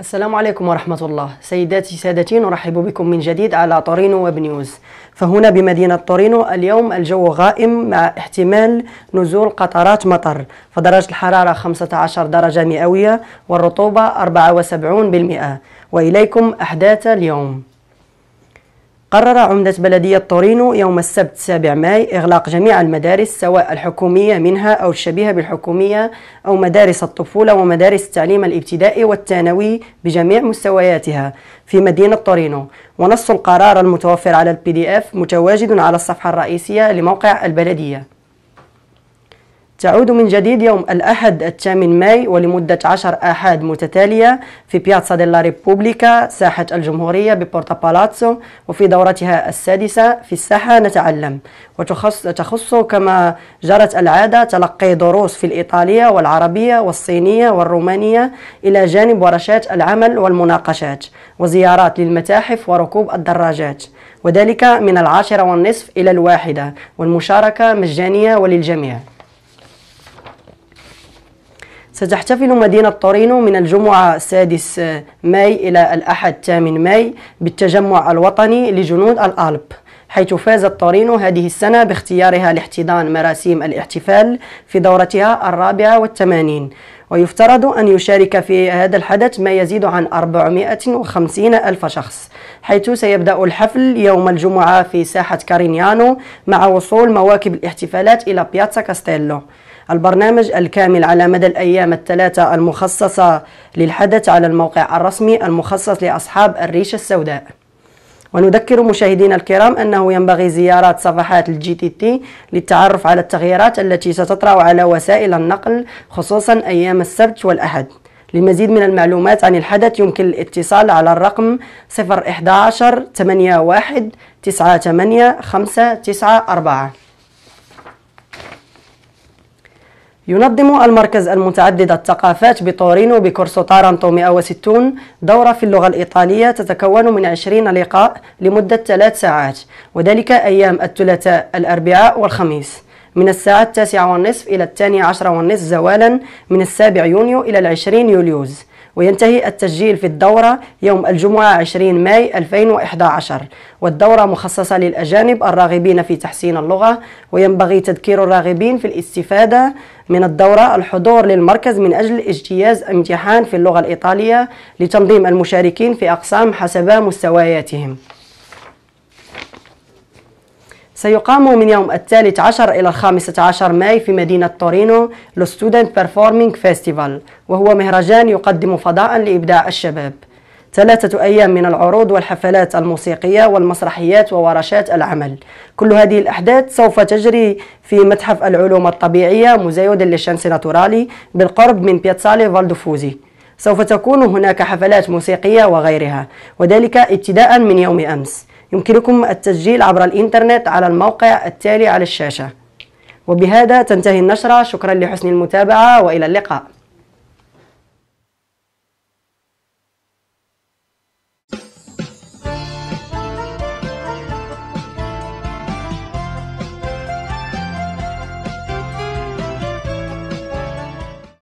السلام عليكم ورحمة الله سيداتي سادتي نرحب بكم من جديد على طورينو ويب نيوز فهنا بمدينة طورينو اليوم الجو غائم مع احتمال نزول قطرات مطر فدرجة الحرارة 15 درجة مئوية والرطوبة 74% وإليكم أحداث اليوم قرر عمدة بلدية تورينو يوم السبت 7 ماي إغلاق جميع المدارس سواء الحكومية منها أو الشبيهة بالحكومية أو مدارس الطفولة ومدارس التعليم الابتدائي والثانوي بجميع مستوياتها في مدينة تورينو ونص القرار المتوفر على البي دي اف متواجد على الصفحة الرئيسية لموقع البلدية تعود من جديد يوم الأحد الثامن ماي ولمدة عشر آحاد متتالية في بياتسا ديلا ريبوبليكا ساحة الجمهورية ببورتا بالاتسو وفي دورتها السادسة في الساحة نتعلم وتخص تخص كما جرت العادة تلقي دروس في الإيطالية والعربية والصينية والرومانية إلى جانب ورشات العمل والمناقشات وزيارات للمتاحف وركوب الدراجات وذلك من العاشرة والنصف إلى الواحدة والمشاركة مجانية وللجميع ستحتفل مدينة طورينو من الجمعة السادس ماي إلى الأحد الثامن ماي بالتجمع الوطني لجنود الألب حيث فازت طورينو هذه السنة باختيارها لاحتضان مراسيم الاحتفال في دورتها الرابعة والثمانين ويفترض أن يشارك في هذا الحدث ما يزيد عن 450 ألف شخص حيث سيبدأ الحفل يوم الجمعة في ساحة كارينيانو مع وصول مواكب الاحتفالات إلى بياتسا كاستيلو البرنامج الكامل على مدى الأيام الثلاثة المخصصة للحدث على الموقع الرسمي المخصص لأصحاب الريشة السوداء ونذكر مشاهدينا الكرام أنه ينبغي زيارة صفحات الجي تي تي للتعرف على التغييرات التي ستطرأ على وسائل النقل خصوصا أيام السبت والأحد للمزيد من المعلومات عن الحدث يمكن الاتصال على الرقم 011 81 98 594 ينظم المركز المتعدد الثقافات بتورينو بكورسو تارانتو 160 دورة في اللغة الإيطالية تتكون من 20 لقاء لمدة 3 ساعات وذلك أيام الثلاثاء الأربعاء والخميس من الساعة التاسعة والنصف إلى الثانية عشرة والنصف زوالا من السابع يونيو إلى العشرين يوليوز وينتهي التسجيل في الدورة يوم الجمعة 20 ماي 2011 والدورة مخصصة للأجانب الراغبين في تحسين اللغة وينبغي تذكير الراغبين في الاستفادة من الدورة الحضور للمركز من أجل اجتياز امتحان في اللغة الإيطالية لتنظيم المشاركين في أقسام حسب مستوياتهم سيقام من يوم الثالث عشر إلى الخامسة عشر ماي في مدينة تورينو لو ستودنت بيرفورمينج فيستيفال وهو مهرجان يقدم فضاء لإبداع الشباب ثلاثة أيام من العروض والحفلات الموسيقية والمسرحيات وورشات العمل كل هذه الأحداث سوف تجري في متحف العلوم الطبيعية موزيو دي شانسي ناتورالي بالقرب من بياتسالي فالدوفوزي سوف تكون هناك حفلات موسيقية وغيرها وذلك ابتداء من يوم أمس يمكنكم التسجيل عبر الإنترنت على الموقع التالي على الشاشة وبهذا تنتهي النشرة شكرا لحسن المتابعة وإلى اللقاء